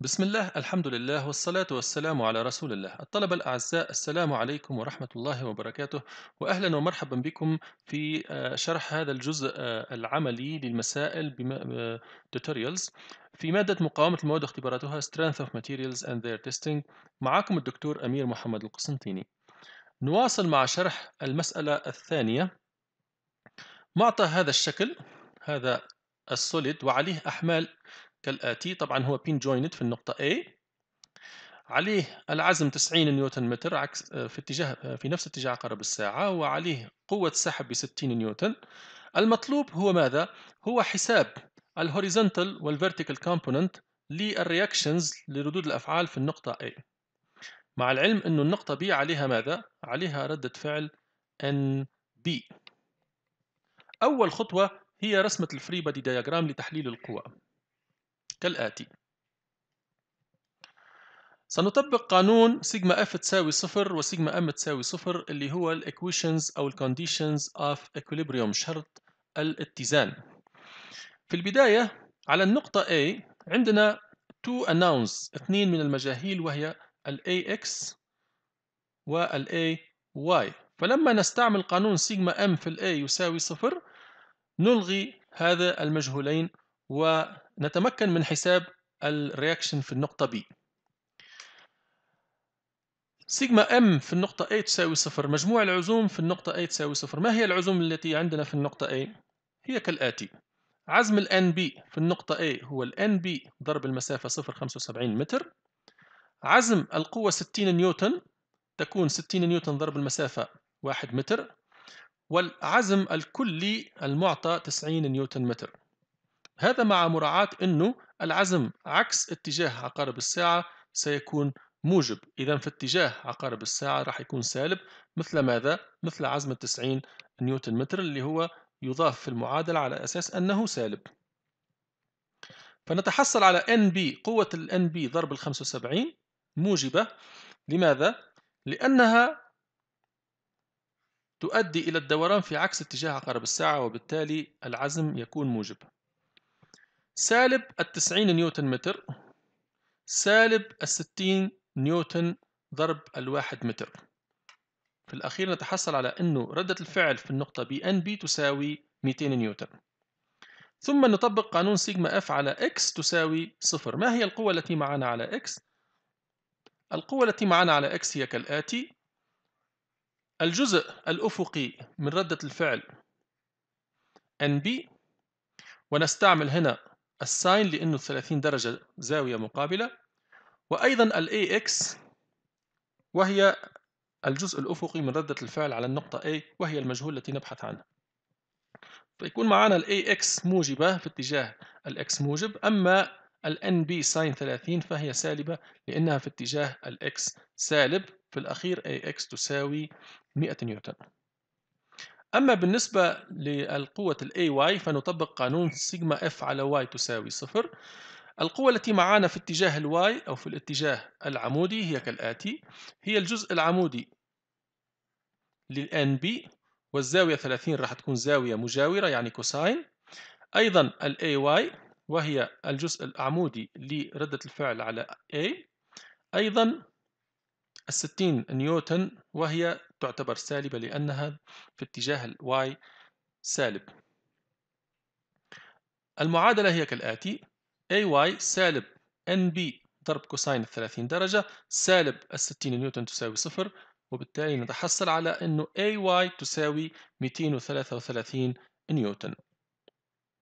بسم الله الحمد لله والصلاة والسلام على رسول الله الطلبة الأعزاء السلام عليكم ورحمة الله وبركاته وأهلا ومرحبا بكم في آه، شرح هذا الجزء آه، العملي للمسائل آه، tutorials في مادة مقاومة المواد واختباراتها Strength of Materials and Their Testing معكم الدكتور أمير محمد القسنطيني نواصل مع شرح المسألة الثانية معطى هذا الشكل هذا السوليد وعليه أحمال كالآتي طبعا هو بين جوينت في النقطة A عليه العزم 90 نيوتن متر عكس آه، في اتجاه آه، في نفس اتجاه عقرب الساعة وعليه قوة سحب ب 60 نيوتن المطلوب هو ماذا؟ هو حساب الهوريزونتال والفيرتيكال كومبوننت للرياكشنز لردود الأفعال في النقطة A مع العلم أنه النقطة B عليها ماذا؟ عليها ردة فعل NB أول خطوة هي رسمة الفري بادي دياجرام لتحليل القوى كالآتي سنطبق قانون سيجما اف تساوي صفر وسيجما ام تساوي صفر اللي هو الايكويشنز او الكونديشنز اوف equilibrium شرط الاتزان في البداية على النقطة A عندنا two unknowns اثنين من المجاهيل وهي الـ AX والـ AY فلما نستعمل قانون سيجما ام في الـ A يساوي صفر نلغي هذا المجهولين ونتمكن من حساب الرياكشن في النقطة B سيجما M في النقطة A تساوي صفر مجموع العزوم في النقطة A تساوي صفر ما هي العزوم التي عندنا في النقطة A؟ هي كالآتي عزم الـ NB في النقطة A هو الـ NB ضرب المسافة 0.75 متر عزم القوة 60 نيوتن تكون 60 نيوتن ضرب المسافة 1 متر والعزم الكلي المعطى 90 نيوتن متر هذا مع مراعاة أنه العزم عكس اتجاه عقارب الساعة سيكون موجب إذا في اتجاه عقارب الساعة راح يكون سالب مثل ماذا؟ مثل عزم التسعين نيوتن متر اللي هو يضاف في المعادلة على أساس أنه سالب فنتحصل على NB قوة ال NB ضرب ال 75 موجبة لماذا؟ لأنها تؤدي إلى الدوران في عكس اتجاه عقارب الساعة وبالتالي العزم يكون موجب سالب التسعين نيوتن متر سالب الستين نيوتن ضرب الواحد متر في الأخير نتحصل على أنه ردة الفعل في النقطة بي أن بي تساوي 200 نيوتن ثم نطبق قانون سيجما اف على اكس تساوي صفر ما هي القوة التي معنا على اكس؟ القوة التي معنا على اكس هي كالآتي الجزء الأفقي من ردة الفعل NB ونستعمل هنا الساين لأنه 30 درجة زاوية مقابلة وأيضا الـ AX وهي الجزء الأفقي من ردة الفعل على النقطة A وهي المجهول التي نبحث عنها فيكون معنا الـ AX موجبة في اتجاه الـ X موجب أما الـ NB ساين 30 فهي سالبة لأنها في اتجاه الـ X سالب في الأخير AX تساوي 100 نيوتن أما بالنسبة للقوة الـ AY فنطبق قانون سيجما F على Y تساوي صفر القوة التي معانا في اتجاه الـ Y أو في الاتجاه العمودي هي كالآتي هي الجزء العمودي للـ NB والزاوية 30 راح تكون زاوية مجاورة يعني كوساين أيضا الـ AY وهي الجزء العمودي لردة الفعل على A أيضا الستين نيوتن وهي تعتبر سالبة لأنها في اتجاه الواي سالب المعادلة هي كالآتي AY سالب NB ضرب كوساين الثلاثين درجة سالب الستين نيوتن تساوي صفر وبالتالي نتحصل على أنه AY تساوي 233 نيوتن